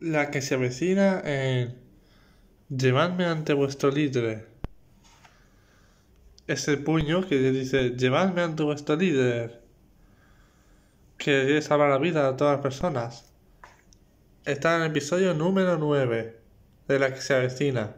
la que se avecina en llevadme ante vuestro líder. Ese puño que dice llevadme ante vuestro líder, que quiere salvar la vida de todas las personas. Está en el episodio número 9 de la que se avecina.